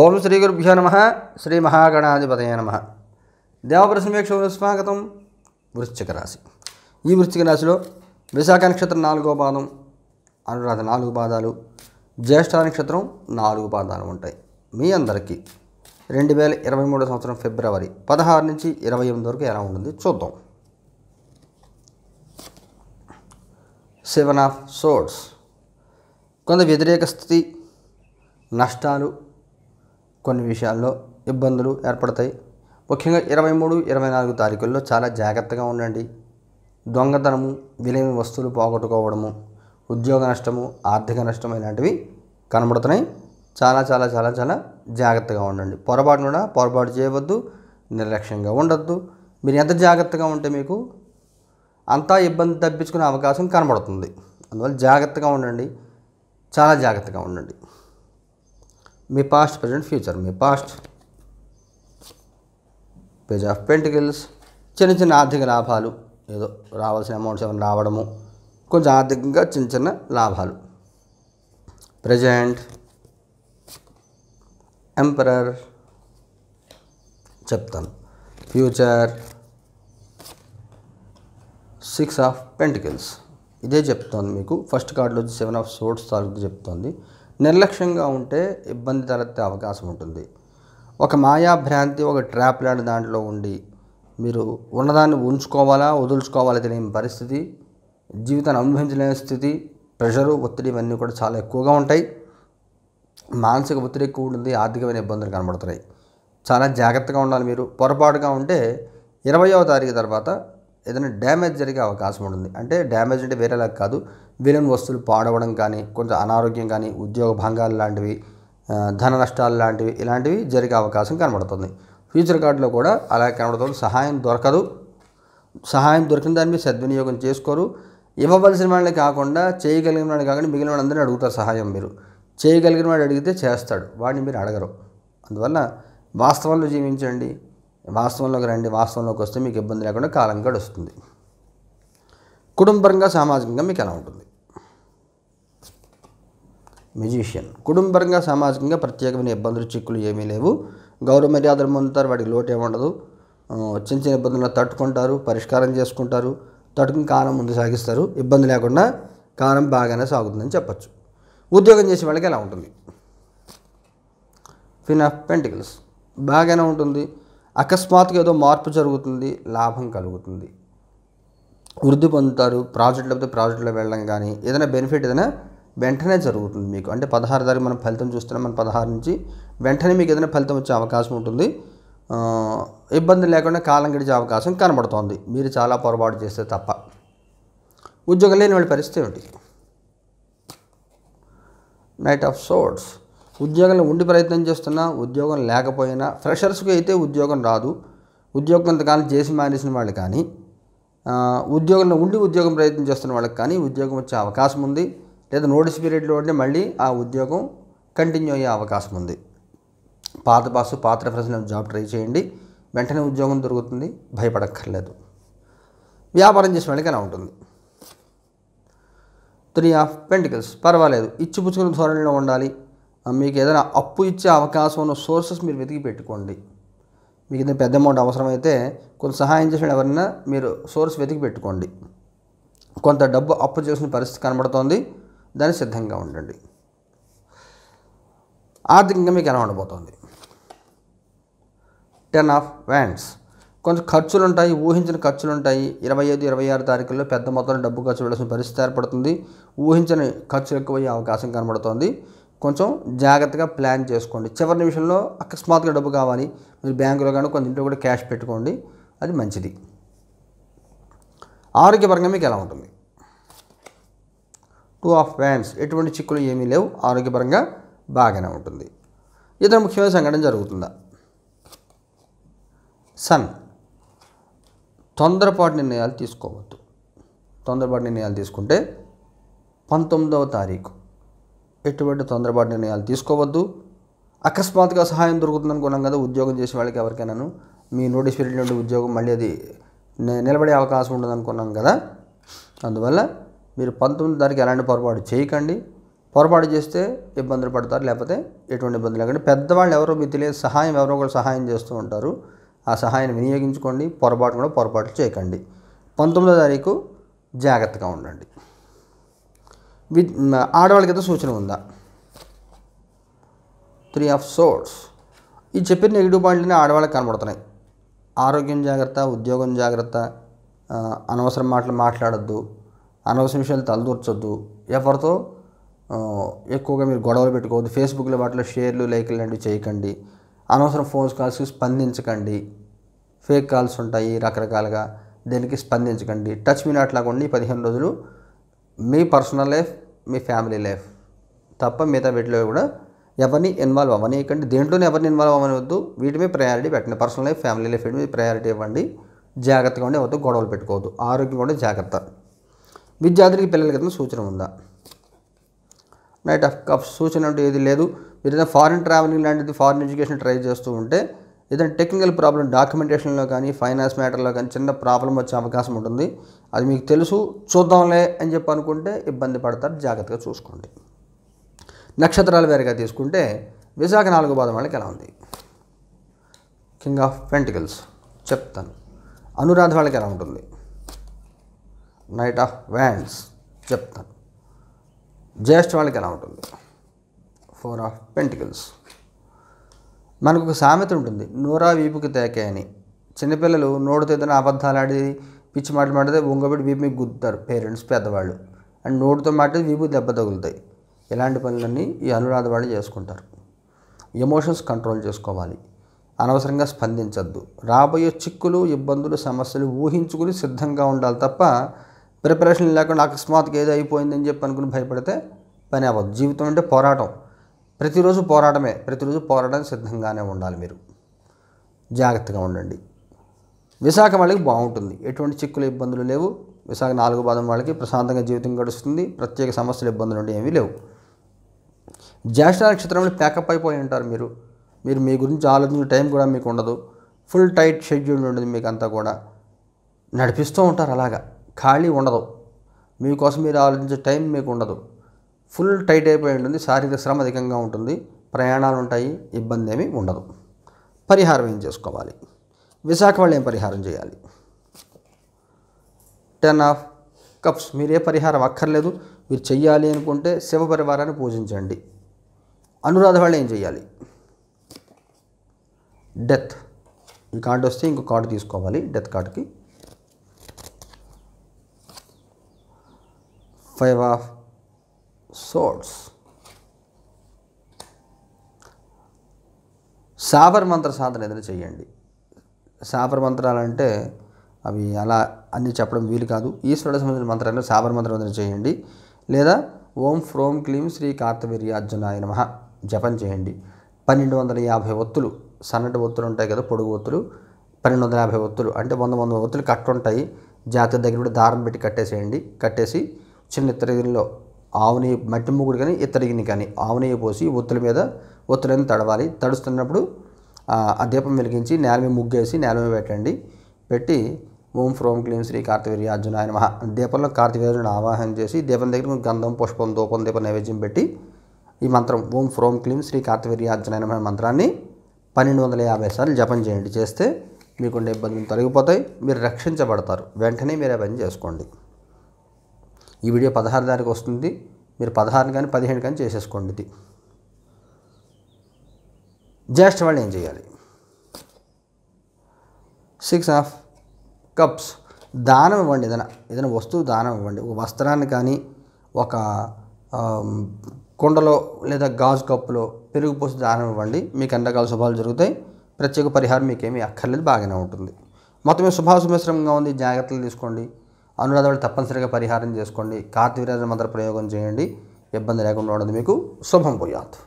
ఓం శ్రీ గురుభ్యో నమ శ్రీ మహాగణాధిపతయ నమ దేవప్రసమీక్షకు స్వాగతం వృశ్చిక రాశి ఈ వృశ్చిక రాశిలో విశాఖ నక్షత్రం నాలుగో పాదం అనురాధ నాలుగు పాదాలు జ్యేష్ఠ నక్షత్రం నాలుగు పాదాలు ఉంటాయి మీ అందరికీ రెండు వేల ఇరవై మూడో సంవత్సరం ఫిబ్రవరి పదహారు నుంచి ఇరవై ఎనిమిది వరకు ఎలా ఉంటుంది చూద్దాం సెవెన్ ఆఫ్ సోర్స్ కొంత వ్యతిరేక స్థితి నష్టాలు కొన్ని విషయాల్లో ఇబ్బందులు ఏర్పడతాయి ముఖ్యంగా ఇరవై మూడు ఇరవై నాలుగు తారీఖుల్లో చాలా జాగ్రత్తగా ఉండండి దొంగతనము విలేని వస్తువులు పోగొట్టుకోవడము ఉద్యోగ నష్టము ఆర్థిక నష్టం ఇలాంటివి కనబడుతున్నాయి చాలా చాలా చాలా చాలా జాగ్రత్తగా ఉండండి పొరపాటు కూడా పొరపాటు చేయవద్దు నిర్లక్ష్యంగా ఉండొద్దు మీరు ఎంత జాగ్రత్తగా ఉంటే మీకు అంతా ఇబ్బంది తప్పించుకునే అవకాశం కనబడుతుంది అందువల్ల జాగ్రత్తగా ఉండండి చాలా జాగ్రత్తగా ఉండండి మీ పాస్ట్ प्रेजेंट ఫ్యూచర్ మీ పాస్ట్ పేజ్ ఆఫ్ పెంటికల్స్ చిన్న చిన్న ఆర్థిక లాభాలు ఏదో రావాల్సిన అమౌంట్స్ ఏమైనా రావడము కొంచెం ఆర్థికంగా చిన్న చిన్న లాభాలు ప్రజెంట్ ఎంపరర్ చెప్తాను ఫ్యూచర్ సిక్స్ ఆఫ్ పెంటికల్స్ ఇదే చెప్తోంది మీకు ఫస్ట్ కార్డులో సెవెన్ ఆఫ్ సోర్ట్స్ తాలూకు చెప్తోంది నిర్లక్ష్యంగా ఉంటే ఇబ్బంది తలెత్తే అవకాశం ఉంటుంది ఒక మాయా భ్రాంతి ఒక ట్రాప్ లాంటి దాంట్లో ఉండి మీరు ఉన్నదాన్ని ఉంచుకోవాలా వదులుచుకోవాలా తెలియని పరిస్థితి జీవితాన్ని అనుభవించలేని స్థితి ప్రెషరు ఒత్తిడి ఇవన్నీ కూడా చాలా ఎక్కువగా ఉంటాయి మానసిక ఒత్తిడి ఎక్కువ ఉంటుంది ఆర్థికమైన ఇబ్బందులు కనబడుతున్నాయి చాలా జాగ్రత్తగా ఉండాలి మీరు పొరపాటుగా ఉంటే ఇరవయో తారీఖు తర్వాత ఏదైనా డ్యామేజ్ జరిగే అవకాశం ఉంటుంది అంటే డ్యామేజ్ అంటే వేరేలా కాదు విలన్ వస్తువులు పాడవడం కానీ కొంచెం అనారోగ్యం కానీ ఉద్యోగ భంగాలు లాంటివి ధన నష్టాలు లాంటివి ఇలాంటివి జరిగే అవకాశం కనబడుతుంది ఫ్యూచర్ కార్డులో కూడా అలా కనబడుతుంది సహాయం దొరకదు సహాయం దొరికిన దాన్ని మీరు సద్వినియోగం చేసుకోరు ఇవ్వవలసిన వాళ్ళని కాకుండా చేయగలిగిన వాళ్ళని కాకుండా మిగిలిన వాళ్ళందరినీ అడుగుతారు సహాయం మీరు చేయగలిగిన వాడు అడిగితే చేస్తాడు వాడిని మీరు అడగరు అందువల్ల వాస్తవంలో జీవించండి వాస్తవంలోకి రండి వాస్తవంలోకి వస్తే మీకు ఇబ్బంది లేకుండా కాలం గడుస్తుంది కుటుంబరంగా సామాజికంగా మీకు ఎలా ఉంటుంది మ్యూజిషియన్ కుటుంబరంగా సామాజికంగా ప్రత్యేకమైన ఇబ్బందులు చిక్కులు ఏమీ లేవు గౌరవ మర్యాదలు పొందుతారు వాడికి లోటు ఏముండదు చిన్న చిన్న ఇబ్బందులు తట్టుకుంటారు పరిష్కారం చేసుకుంటారు తట్టుకుని కాలం ముందు సాగిస్తారు ఇబ్బంది లేకుండా కాలం బాగానే సాగుతుందని చెప్పచ్చు ఉద్యోగం చేసే వాళ్ళకి ఎలా ఉంటుంది ఫిన్ ఆఫ్ పెంటికల్స్ బాగానే ఉంటుంది అకస్మాత్తుగా ఏదో మార్పు జరుగుతుంది లాభం కలుగుతుంది వృద్ధి పొందుతారు ప్రాజెక్ట్ లేకపోతే ప్రాజెక్టులో వెళ్ళడం కానీ ఏదైనా బెనిఫిట్ ఏదైనా వెంటనే జరుగుతుంది మీకు అంటే పదహారు తారీఖు మనం ఫలితం చూస్తున్నాం మన పదహారు నుంచి వెంటనే మీకు ఏదైనా ఫలితం వచ్చే అవకాశం ఉంటుంది ఇబ్బంది లేకుండా కాలం గడిచే అవకాశం కనబడుతోంది మీరు చాలా పొరపాటు చేస్తే తప్ప ఉద్యోగం లేని వాళ్ళ పరిస్థితి ఏమిటి నైట్ ఆఫ్ సోర్ట్స్ ఉద్యోగంలో ఉండి ప్రయత్నం చేస్తున్నా ఉద్యోగం లేకపోయినా ఫ్రెషర్స్కి అయితే ఉద్యోగం రాదు ఉద్యోగం కొంతకాలం చేసి మానేసిన వాళ్ళు కానీ ఉద్యోగంలో ఉండి ఉద్యోగం ప్రయత్నం చేస్తున్న వాళ్ళకి కానీ ఉద్యోగం వచ్చే అవకాశం ఉంది లేదా నోటీస్ పీరియడ్లో ఉంటే మళ్ళీ ఆ ఉద్యోగం కంటిన్యూ అయ్యే అవకాశం ఉంది పాత పాసు పాత రెఫరెన్స్ జాబ్ ట్రై చేయండి వెంటనే ఉద్యోగం దొరుకుతుంది భయపడక్కర్లేదు వ్యాపారం చేసిన వాళ్ళకి అలా ఉంటుంది త్రీ ఆఫ్ పెంటికల్స్ పర్వాలేదు ఇచ్చిపుచ్చుకున్న ధోరణిలో ఉండాలి మీకు ఏదైనా అప్పు ఇచ్చే అవకాశం ఉన్న సోర్సెస్ మీరు వెతికి పెట్టుకోండి మీకు ఏదైనా పెద్ద అమౌంట్ అవసరమైతే కొంత సహాయం చేసిన ఎవరైనా మీరు సోర్స్ వెతికి పెట్టుకోండి కొంత డబ్బు అప్పు చేసిన పరిస్థితి కనబడుతోంది దాన్ని సిద్ధంగా ఉండండి ఆర్థికంగా మీకు ఎలా ఉండబోతోంది టెన్ ఆఫ్ వ్యాండ్స్ కొంచెం ఖర్చులు ఉంటాయి ఊహించిన ఖర్చులు ఉంటాయి ఇరవై ఐదు ఇరవై ఆరు తారీఖుల్లో పెద్ద మొత్తంలో డబ్బు ఖర్చు పెట్టాల్సిన పరిస్థితి ఏర్పడుతుంది ఊహించని ఎక్కువ అయ్యే అవకాశం కనబడుతోంది కొంచెం జాగ్రత్తగా ప్లాన్ చేసుకోండి చివరి నిమిషంలో అకస్మాత్తుగా డబ్బు కావాలి మీరు బ్యాంకులో కానీ కొంత ఇంట్లో కూడా క్యాష్ పెట్టుకోండి అది మంచిది ఆరోగ్యపరంగా మీకు ఎలా ఉంటుంది టూ ఆఫ్ వ్యాన్స్ ఎటువంటి చిక్కులు ఏమీ లేవు ఆరోగ్యపరంగా బాగానే ఉంటుంది ఇతర ముఖ్యమైన సంఘటన జరుగుతుందా సన్ తొందరపాటు నిర్ణయాలు తీసుకోవద్దు తొందరపాటు నిర్ణయాలు తీసుకుంటే పంతొమ్మిదవ తారీఖు ఎటువంటి తొందరపాటు నిర్ణయాలు తీసుకోవద్దు అకస్మాత్తుగా సహాయం దొరుకుతుంది అనుకున్నాం కదా ఉద్యోగం చేసే వాళ్ళకి ఎవరికైనాను మీ నోటీస్ పీరియడ్ నుండి ఉద్యోగం మళ్ళీ అది నిలబడే అవకాశం ఉండదు అనుకున్నాం కదా అందువల్ల మీరు పంతొమ్మిది తారీఖు ఎలాంటి పొరపాటు చేయకండి పొరపాటు చేస్తే ఇబ్బందులు పడతారు లేకపోతే ఎటువంటి ఇబ్బందులు లేకండి పెద్దవాళ్ళు ఎవరో మీకు తెలియదు సహాయం ఎవరో ఒకరు సహాయం చేస్తూ ఉంటారు ఆ సహాయాన్ని వినియోగించుకోండి పొరపాటు కూడా పొరపాట్లు చేయకండి పంతొమ్మిదో తారీఖు జాగ్రత్తగా ఉండండి వి ఆడవాళ్ళకైతే సూచన ఉందా త్రీ ఆఫ్ సోర్స్ ఈ చెప్పిన నెగిటివ్ పాయింట్లన్నీ ఆడవాళ్ళకి కనబడుతున్నాయి ఆరోగ్యం జాగ్రత్త ఉద్యోగం జాగ్రత్త అనవసరం మాటలు మాట్లాడద్దు అనవసరం విషయాలు తలదూర్చొద్దు ఎవరితో ఎక్కువగా మీరు గొడవలు పెట్టుకోవద్దు ఫేస్బుక్లో వాటిలో షేర్లు లైక్లు లాంటివి చేయకండి అనవసరం ఫోన్స్ కాల్స్కి స్పందించకండి ఫేక్ కాల్స్ ఉంటాయి రకరకాలుగా దీనికి స్పందించకండి టచ్ మీ నాట్లాగా ఉండి పదిహేను రోజులు మీ పర్సనల్ లైఫ్ మీ ఫ్యామిలీ లైఫ్ తప్ప మిగతా వీటిలో కూడా ఎవరిని ఇన్వాల్వ్ ఎందుకంటే దేంట్లోనే ఎవరిని ఇన్వాల్వ్ అవ్వని వద్దు వీటి మీద ప్రయారిటీ పెట్టండి పర్సనల్ లైఫ్ ఫ్యామిలీ లైఫ్ మీద ప్రయారిటీ ఇవ్వండి జాగ్రత్తగా ఉండి ఎవరితో గొడవలు పెట్టుకోవద్దు ఆరోగ్యం కూడా జాగ్రత్త విద్యార్థులకి పిల్లలకి ఏదైనా సూచన ఉందా నైట్ ఆఫ్ కప్ సూచన అంటే ఏది లేదు ఏదైనా ఫారిన్ ట్రావెలింగ్ లాంటిది ఫారిన్ ఎడ్యుకేషన్ ట్రై చేస్తూ ఉంటే ఏదైనా టెక్నికల్ ప్రాబ్లం డాక్యుమెంటేషన్లో కానీ ఫైనాన్స్ మ్యాటర్లో కానీ చిన్న ప్రాబ్లం వచ్చే అవకాశం ఉంటుంది అది మీకు తెలుసు చూద్దాంలే అని చెప్పి అనుకుంటే ఇబ్బంది పడతారు జాగ్రత్తగా చూసుకోండి నక్షత్రాలు వేరుగా తీసుకుంటే విశాఖ నాలుగు పాదం వాళ్ళకి ఎలా ఉంది కింగ్ ఆఫ్ పెంటికల్స్ చెప్తాను అనురాధ వాళ్ళకి ఎలా ఉంటుంది నైట్ ఆఫ్ వ్యాండ్స్ చెప్తాను జ్యేష్ఠ వాళ్ళకి ఎలా ఉంటుంది ఫోర్ ఆఫ్ పెంటికల్స్ మనకు ఒక సామెత ఉంటుంది నోరా వీపుకి తేకే అని చిన్నపిల్లలు నోడు అబద్ధాలు ఆడి పిచ్చి మాటలు మాట్లాడితే ఉంగబెట్టి వీపు మీకు గుద్దుతారు పేరెంట్స్ పెద్దవాళ్ళు అండ్ నోటితో మాట్లాడి వీపు దెబ్బ తగులుతాయి ఇలాంటి పనులన్నీ ఈ అనురాధ వాళ్ళు చేసుకుంటారు ఎమోషన్స్ కంట్రోల్ చేసుకోవాలి అనవసరంగా స్పందించద్దు రాబోయే చిక్కులు ఇబ్బందులు సమస్యలు ఊహించుకుని సిద్ధంగా ఉండాలి తప్ప ప్రిపరేషన్ లేకుండా అకస్మాత్కి ఏదో అయిపోయిందని చెప్పి అనుకుని భయపడితే పని అవ్వదు జీవితం అంటే పోరాటం ప్రతిరోజు పోరాటమే ప్రతిరోజు పోరాటానికి సిద్ధంగానే ఉండాలి మీరు జాగ్రత్తగా ఉండండి విశాఖ వాళ్ళకి బాగుంటుంది ఎటువంటి చిక్కులు ఇబ్బందులు లేవు విశాఖ నాలుగు పాదం వాళ్ళకి ప్రశాంతంగా జీవితం గడుస్తుంది ప్రత్యేక సమస్యలు ఇబ్బందులు ఉండే ఏమీ లేవు జ్యేష్ఠ నక్షత్రంలో ప్యాకప్ అయిపోయి ఉంటారు మీరు మీరు మీ గురించి ఆలోచించిన టైం కూడా మీకు ఉండదు ఫుల్ టైట్ షెడ్యూల్ ఉండదు మీకు అంతా కూడా నడిపిస్తూ ఉంటారు అలాగా ఖాళీ ఉండదు మీకోసం మీరు ఆలోచించే టైం మీకు ఉండదు ఫుల్ టైట్ అయిపోయి ఉంటుంది శారీరక శ్రమ అధికంగా ఉంటుంది ప్రయాణాలు ఉంటాయి ఇబ్బంది ఏమీ ఉండదు పరిహారం ఏం చేసుకోవాలి విశాఖ వాళ్ళు ఏం పరిహారం చేయాలి టెన్ ఆఫ్ కప్స్ మీరు ఏ పరిహారం అక్కర్లేదు మీరు చెయ్యాలి అనుకుంటే శివ పరివారాన్ని పూజించండి అనురాధ వాళ్ళు ఏం చేయాలి డెత్ ఈ కార్డ్ వస్తే ఇంకో కార్డు తీసుకోవాలి డెత్ కార్డ్కి ఫైవ్ ఆఫ్ సోడ్స్ సాబర్ మంత్ర సాధన ఏదైనా చేయండి సాపర మంత్రాలు అంటే అవి అలా అన్నీ చెప్పడం వీలు కాదు ఈశ్వరుడు సంబంధించిన మంత్రాన్ని సాపర మంత్రం చేయండి లేదా ఓం ఫ్రోం క్లీం శ్రీ కార్తవీర్యార్జునాయ నమ జపం చేయండి పన్నెండు వందల యాభై ఒత్తులు సన్నటి ఒత్తులు ఉంటాయి కదా పొడుగు ఒత్తులు పన్నెండు వందల యాభై ఒత్తులు అంటే వంద వంద ఒత్తులు కట్టుంటాయి జాతి దగ్గర కూడా దారం పెట్టి కట్టేసేయండి కట్టేసి చిన్న ఇత్తడిగిరిలో ఆవుని మట్టి ముగ్గురు కానీ ఇత్తడిగిని కానీ ఆవుని పోసి ఒత్తుల మీద ఒత్తులని తడవాలి తడుస్తున్నప్పుడు ఆ దీపం వెలిగించి నేల మీద ముగ్గేసి నేల మీద పెట్టండి పెట్టి ఓం ఫ్రోం క్లీం శ్రీ కార్తవీర్య అర్జున ఆయన మహా దీపంలో కార్తవీర్యుని ఆవాహన చేసి దీపం దగ్గర గంధం పుష్పం దూపం దీపం నైవేద్యం పెట్టి ఈ మంత్రం ఓం ఫ్రోం క్లీం శ్రీ కార్తవీర్య అర్జున ఆయన మంత్రాన్ని పన్నెండు వందల యాభై సార్లు జపం చేయండి చేస్తే మీకుండే ఇబ్బందులు తొలగిపోతాయి మీరు రక్షించబడతారు వెంటనే మీరు అవన్నీ పని చేసుకోండి ఈ వీడియో పదహారు తారీఖు వస్తుంది మీరు పదహారు కానీ పదిహేను కానీ చేసేసుకోండి ఇది జస్ట్ వాళ్ళు ఏం చేయాలి సిక్స్ ఆఫ్ కప్స్ దానం ఇవ్వండి ఏదైనా ఏదైనా వస్తువు దానం ఇవ్వండి ఒక వస్త్రాన్ని కానీ ఒక కుండలో లేదా గాజు కప్పులో పెరుగు పోసి దానం ఇవ్వండి మీకు ఎండాకాల శుభాలు జరుగుతాయి ప్రత్యేక పరిహారం మీకేమీ అక్కర్లేదు బాగానే ఉంటుంది మొత్తం మొత్తమే శుభాశుమిశ్రమంగా ఉంది జాగ్రత్తలు తీసుకోండి అనురాధవాళ్ళు తప్పనిసరిగా పరిహారం చేసుకోండి కార్తీవీరాజ మంత్ర ప్రయోగం చేయండి ఇబ్బంది లేకుండా ఉండదు మీకు శుభం పోయాదు